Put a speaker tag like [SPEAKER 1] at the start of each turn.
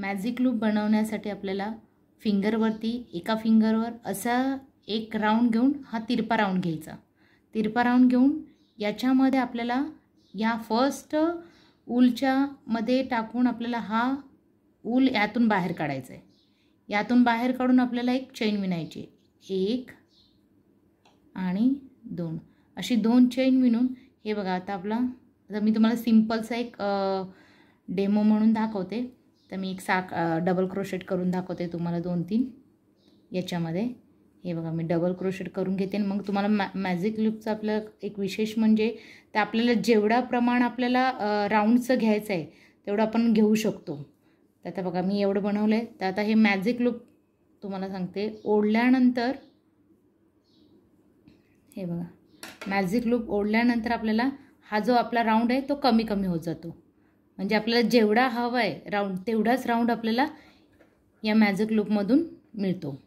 [SPEAKER 1] magic loop बनवण्यासाठी आपल्याला फिंगरवरती एका फिंगरवर असा एक राऊंड घेऊन हा तिरपा राऊंड घ्यायचा तिरपा राऊंड घेऊन याच्यामध्ये आपल्याला या फर्स्ट मध्ये टाकून आपल्याला हा ऊल यातून बाहेर काढायचा आहे यातून बाहेर काढून आपल्याला एक चेन विणायची एक आणि दोन अशी दोन चेन विणून हे बघा आता आपला आता मी तुम्हाला सिम्पलचा एक डेमो म्हणून दाखवते तर मी एक साक डबल क्रोशेट करून दाखवते तुम्हाला दोन तीन याच्यामध्ये हे बघा मी डबल क्रोशेट करून घेते मग तुम्हाला मॅ मॅजिक लूपचं आपलं एक विशेष म्हणजे तर आपल्याला जेवढा प्रमाण आपल्याला राऊंडचं घ्यायचं आहे तेवढं आपण घेऊ शकतो तर आता बघा मी एवढं बनवलं आहे तर आता हे मॅजिक लूप तुम्हाला सांगते ओढल्यानंतर हे बघा मॅजिक लूप ओढल्यानंतर आपल्याला हा जो आपला राऊंड आहे तो कमी कमी होत जातो म्हणजे आपल्याला जेवढा हवा आहे राऊंड तेवढाच राऊंड आपल्याला या मॅजिक लूपमधून मिळतो